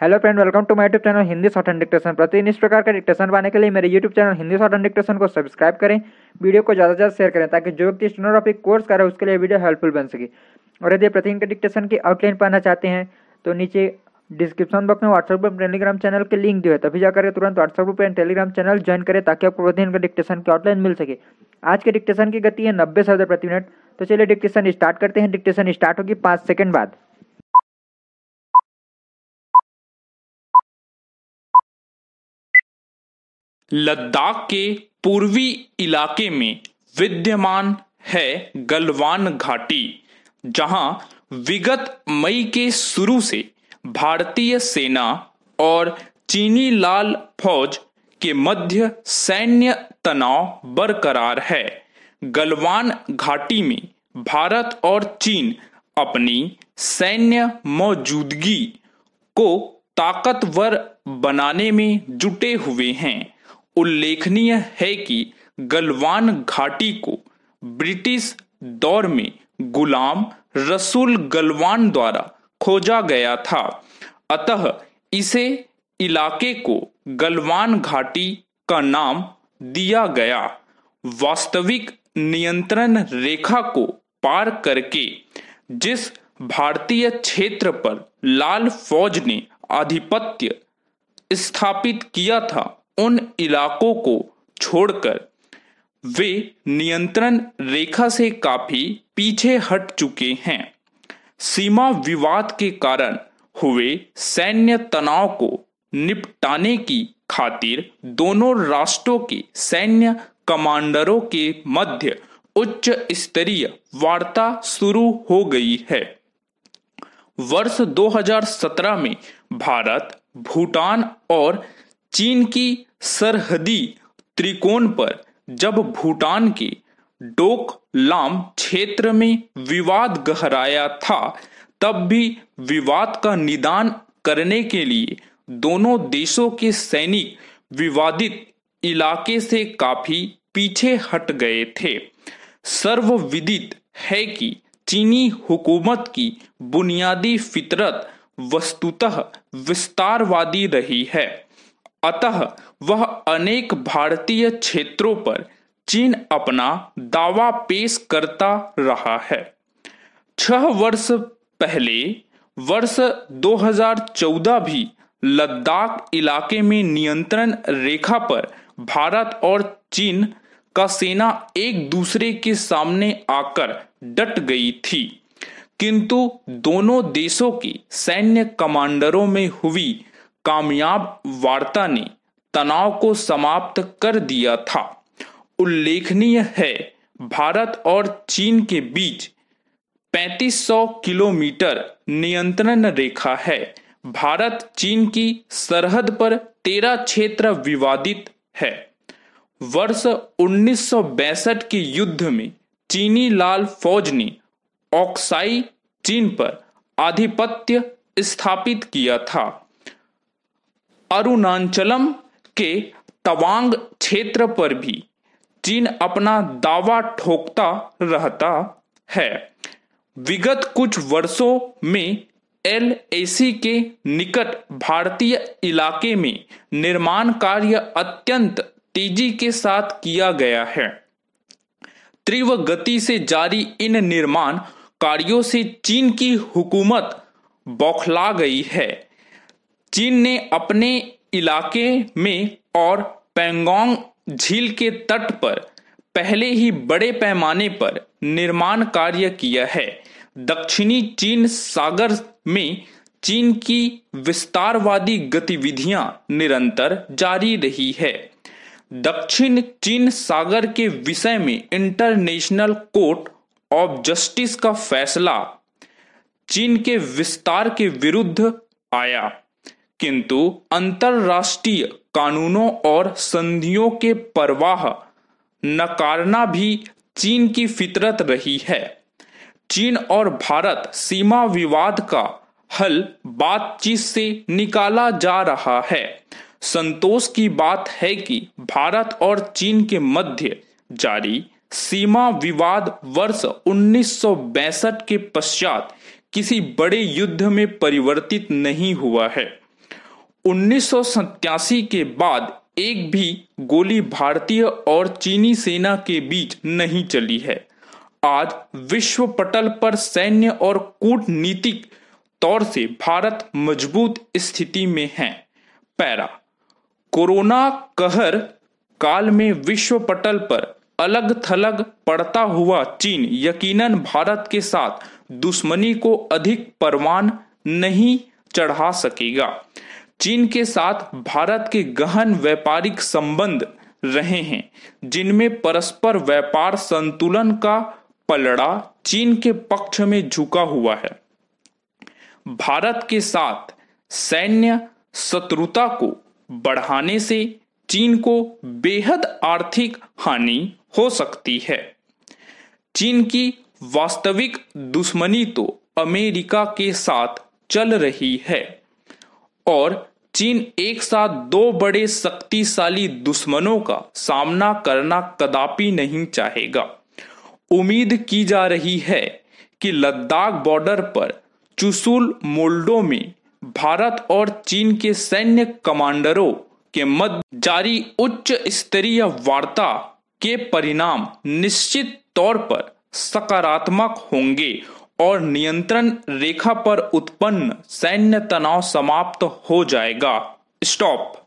hello friend welcome to my YouTube channel Hindi short and dictation प्रतिदिन इस प्रकार का डिक्टेशन पाने के लिए मेरे YouTube channel Hindi short and dictation को सब्सक्राइब करें वीडियो को ज़्यादा से ज़्यादा शेयर करें ताकि जो व्यक्ति स्टोनोग्राफी कोर्स करें उसके लिए वीडियो हेल्पफुल बन सके और यदि प्रतिदिन के डिक्टेशन की आउटलाइन पाना चाहते हैं तो नीचे डिस्क्रिप्शन बॉक्स में व्हाट्सएप पर टेलीग्राम चैनल के लिंक दिए तभी जाकर तुरंत व्हाट्सएप पर एंड टेलीग्राम चैनल ज्वाइन करें ताकि आपको प्रतिदिन का डिक्टेशन की आउटलाइन मिल सके आज के डिक्टेशन की गति है नब्बे शब्द प्रति मिनट तो चलिए डिक्टेशन स्टार्ट करते हैं डिक्टेशन स्टार्ट होगी पाँच सेकंड बाद लद्दाख के पूर्वी इलाके में विद्यमान है गलवान घाटी जहां विगत मई के शुरू से भारतीय सेना और चीनी लाल फौज के मध्य सैन्य तनाव बरकरार है गलवान घाटी में भारत और चीन अपनी सैन्य मौजूदगी को ताकतवर बनाने में जुटे हुए हैं उल्लेखनीय है कि गलवान घाटी को ब्रिटिश दौर में गुलाम रसूल गलवान द्वारा खोजा गया था अतः इसे इलाके को गलवान घाटी का नाम दिया गया वास्तविक नियंत्रण रेखा को पार करके जिस भारतीय क्षेत्र पर लाल फौज ने आधिपत्य स्थापित किया था इलाकों को छोड़कर वे नियंत्रण रेखा से काफी पीछे हट चुके हैं सीमा विवाद के कारण हुए सैन्य तनाव को निपटाने की खातिर दोनों राष्ट्रों के सैन्य कमांडरों के मध्य उच्च स्तरीय वार्ता शुरू हो गई है वर्ष 2017 में भारत भूटान और चीन की सरहदी त्रिकोण पर जब भूटान के डोक लाम क्षेत्र में विवाद गहराया था तब भी विवाद का निदान करने के लिए दोनों देशों के सैनिक विवादित इलाके से काफी पीछे हट गए थे सर्वविदित है कि चीनी हुकूमत की बुनियादी फितरत वस्तुतः विस्तारवादी रही है अतः वह अनेक भारतीय क्षेत्रों पर चीन अपना दावा पेश करता रहा है छह वर्ष पहले वर्ष 2014 भी लद्दाख इलाके में नियंत्रण रेखा पर भारत और चीन का सेना एक दूसरे के सामने आकर डट गई थी किंतु दोनों देशों के सैन्य कमांडरों में हुई कामयाब वार्ता ने तनाव को समाप्त कर दिया था उल्लेखनीय है भारत और चीन के बीच 3500 किलोमीटर नियंत्रण रेखा है भारत चीन की सरहद पर तेरह क्षेत्र विवादित है वर्ष उन्नीस के युद्ध में चीनी लाल फौज ने ऑक्साई चीन पर आधिपत्य स्थापित किया था अरुणाचलम के तवांग क्षेत्र पर भी चीन अपना दावा ठोकता रहता है विगत कुछ वर्षों में एल के निकट भारतीय इलाके में निर्माण कार्य अत्यंत तेजी के साथ किया गया है तीव्र गति से जारी इन निर्माण कार्यों से चीन की हुकूमत बौखला गई है चीन ने अपने इलाके में और पेंगोंग झील के तट पर पहले ही बड़े पैमाने पर निर्माण कार्य किया है दक्षिणी चीन सागर में चीन की विस्तारवादी गतिविधियां निरंतर जारी रही है दक्षिण चीन सागर के विषय में इंटरनेशनल कोर्ट ऑफ जस्टिस का फैसला चीन के विस्तार के विरुद्ध आया किंतु अंतरराष्ट्रीय कानूनों और संधियों के परवाह नकारना भी चीन की फितरत रही है चीन और भारत सीमा विवाद का हल बातचीत से निकाला जा रहा है संतोष की बात है कि भारत और चीन के मध्य जारी सीमा विवाद वर्ष उन्नीस के पश्चात किसी बड़े युद्ध में परिवर्तित नहीं हुआ है उन्नीस के बाद एक भी गोली भारतीय और चीनी सेना के बीच नहीं चली है आज विश्व पटल पर सैन्य और कूटनीतिक तौर से भारत मजबूत स्थिति में है पैरा कोरोना कहर काल में विश्व पटल पर अलग थलग पड़ता हुआ चीन यकीनन भारत के साथ दुश्मनी को अधिक परवान नहीं चढ़ा सकेगा चीन के साथ भारत के गहन व्यापारिक संबंध रहे हैं जिनमें परस्पर व्यापार संतुलन का पलड़ा चीन के पक्ष में झुका हुआ है भारत के साथ सैन्य शत्रुता को बढ़ाने से चीन को बेहद आर्थिक हानि हो सकती है चीन की वास्तविक दुश्मनी तो अमेरिका के साथ चल रही है और चीन एक साथ दो बड़े शक्तिशाली दुश्मनों का सामना करना कदापि नहीं चाहेगा उम्मीद की जा रही है कि लद्दाख बॉर्डर पर चुसुल मोल्डो में भारत और चीन के सैन्य कमांडरों के मध्य जारी उच्च स्तरीय वार्ता के परिणाम निश्चित तौर पर सकारात्मक होंगे और नियंत्रण रेखा पर उत्पन्न सैन्य तनाव समाप्त हो जाएगा स्टॉप